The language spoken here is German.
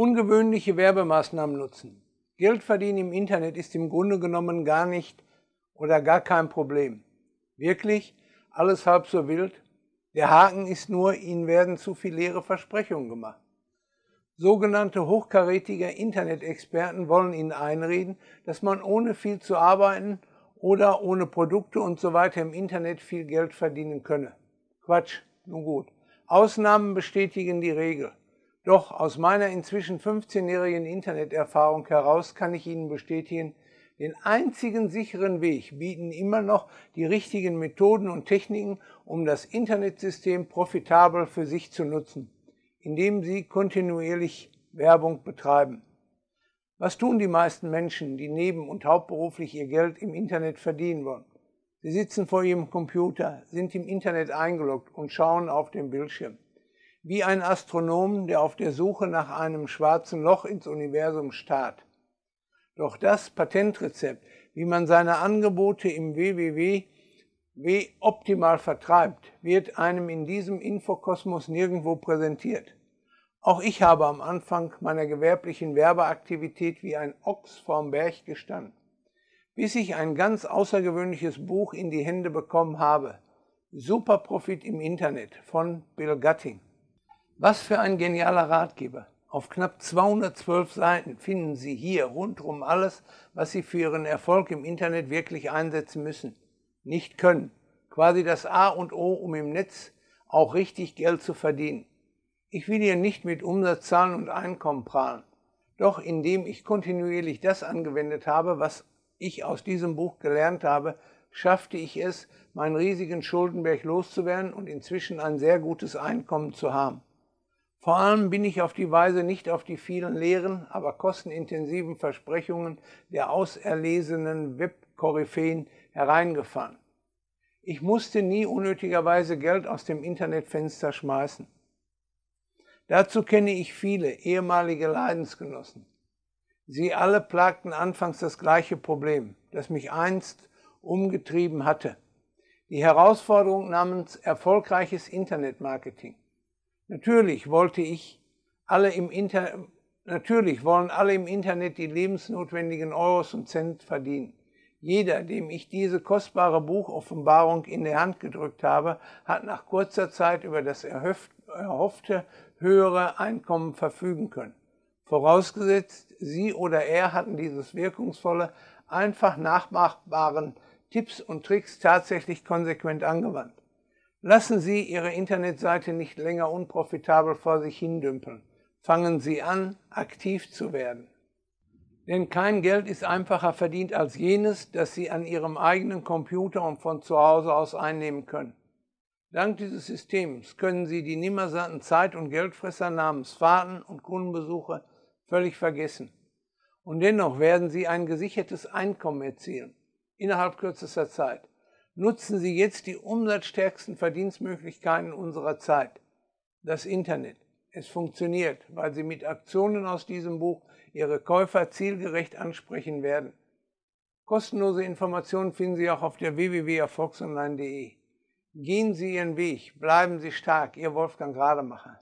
ungewöhnliche Werbemaßnahmen nutzen. Geld verdienen im Internet ist im Grunde genommen gar nicht oder gar kein Problem. Wirklich, alles halb so wild. Der Haken ist nur, ihnen werden zu viel leere Versprechungen gemacht. Sogenannte hochkarätige Internet-Experten wollen ihnen einreden, dass man ohne viel zu arbeiten oder ohne Produkte und so weiter im Internet viel Geld verdienen könne. Quatsch, nun gut. Ausnahmen bestätigen die Regel. Doch aus meiner inzwischen 15-jährigen Interneterfahrung heraus kann ich Ihnen bestätigen, den einzigen sicheren Weg bieten immer noch die richtigen Methoden und Techniken, um das Internetsystem profitabel für sich zu nutzen, indem sie kontinuierlich Werbung betreiben. Was tun die meisten Menschen, die neben- und hauptberuflich ihr Geld im Internet verdienen wollen? Sie sitzen vor ihrem Computer, sind im Internet eingeloggt und schauen auf den Bildschirm wie ein Astronom, der auf der Suche nach einem schwarzen Loch ins Universum starrt. Doch das Patentrezept, wie man seine Angebote im www optimal vertreibt, wird einem in diesem Infokosmos nirgendwo präsentiert. Auch ich habe am Anfang meiner gewerblichen Werbeaktivität wie ein Ochs vorm Berg gestanden, bis ich ein ganz außergewöhnliches Buch in die Hände bekommen habe. Superprofit im Internet von Bill Gutting. Was für ein genialer Ratgeber. Auf knapp 212 Seiten finden Sie hier rundum alles, was Sie für Ihren Erfolg im Internet wirklich einsetzen müssen, nicht können. Quasi das A und O, um im Netz auch richtig Geld zu verdienen. Ich will hier nicht mit Umsatzzahlen und Einkommen prahlen. Doch indem ich kontinuierlich das angewendet habe, was ich aus diesem Buch gelernt habe, schaffte ich es, meinen riesigen Schuldenberg loszuwerden und inzwischen ein sehr gutes Einkommen zu haben. Vor allem bin ich auf die Weise nicht auf die vielen leeren, aber kostenintensiven Versprechungen der auserlesenen Web-Koryphäen hereingefallen. Ich musste nie unnötigerweise Geld aus dem Internetfenster schmeißen. Dazu kenne ich viele ehemalige Leidensgenossen. Sie alle plagten anfangs das gleiche Problem, das mich einst umgetrieben hatte. Die Herausforderung namens erfolgreiches Internetmarketing. Natürlich wollte ich alle im Inter Natürlich wollen alle im Internet die lebensnotwendigen Euros und Cent verdienen. Jeder, dem ich diese kostbare Buchoffenbarung in die Hand gedrückt habe, hat nach kurzer Zeit über das erhoffte höhere Einkommen verfügen können. Vorausgesetzt, sie oder er hatten dieses wirkungsvolle, einfach nachmachbaren Tipps und Tricks tatsächlich konsequent angewandt. Lassen Sie Ihre Internetseite nicht länger unprofitabel vor sich hindümpeln. Fangen Sie an, aktiv zu werden. Denn kein Geld ist einfacher verdient als jenes, das Sie an Ihrem eigenen Computer und von zu Hause aus einnehmen können. Dank dieses Systems können Sie die nimmersatten Zeit- und Geldfresser namens Fahrten und Kundenbesuche völlig vergessen. Und dennoch werden Sie ein gesichertes Einkommen erzielen, innerhalb kürzester Zeit nutzen Sie jetzt die umsatzstärksten Verdienstmöglichkeiten unserer Zeit, das Internet. Es funktioniert, weil Sie mit Aktionen aus diesem Buch Ihre Käufer zielgerecht ansprechen werden. Kostenlose Informationen finden Sie auch auf der www.erfolgsonline.de. Gehen Sie Ihren Weg, bleiben Sie stark, Ihr Wolfgang Rademacher.